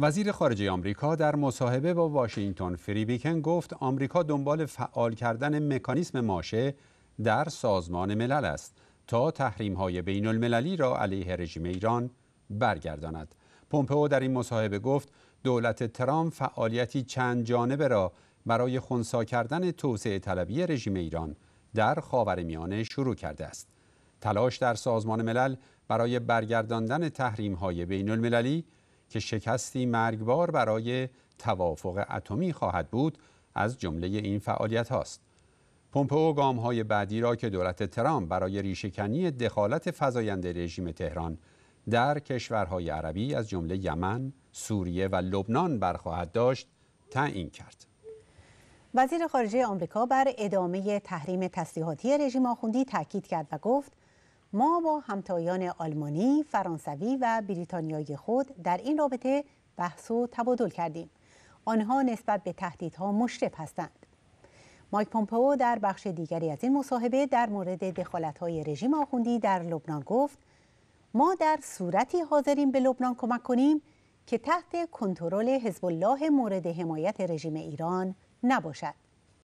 وزیر خارجه آمریکا در مصاحبه با واشنگتن فریبیکن گفت آمریکا دنبال فعال کردن مکانیسم ماشه در سازمان ملل است تا تحریم های بین المللی را علیه رژیم ایران برگرداند. پومپئو در این مصاحبه گفت دولت ترامپ فعالیتی چند جانبه را برای خونسا کردن توسعه طلبی رژیم ایران در خاورمیانه شروع کرده است. تلاش در سازمان ملل برای برگرداندن تحریم های بین المللی که شکستی مرگبار برای توافق اتمی خواهد بود از جمله این فعالیت هاست. پومپئو گام های بعدی را که دولت ترامپ برای ریشهکنی دخالت فضاینده رژیم تهران در کشورهای عربی از جمله یمن، سوریه و لبنان برخواهد داشت تعیین کرد. وزیر خارجه آمریکا بر ادامه تحریم تسلیحاتی رژیم آخوندی تاکید کرد و گفت ما با همتایان آلمانی، فرانسوی و بریتانیایی خود در این رابطه بحث و تبادل کردیم. آنها نسبت به تهدیدها مشرف هستند. مایک پومپئو در بخش دیگری از این مصاحبه در مورد های رژیم آخوندی در لبنان گفت: ما در صورتی حاضریم به لبنان کمک کنیم که تحت کنترل حزب الله مورد حمایت رژیم ایران نباشد.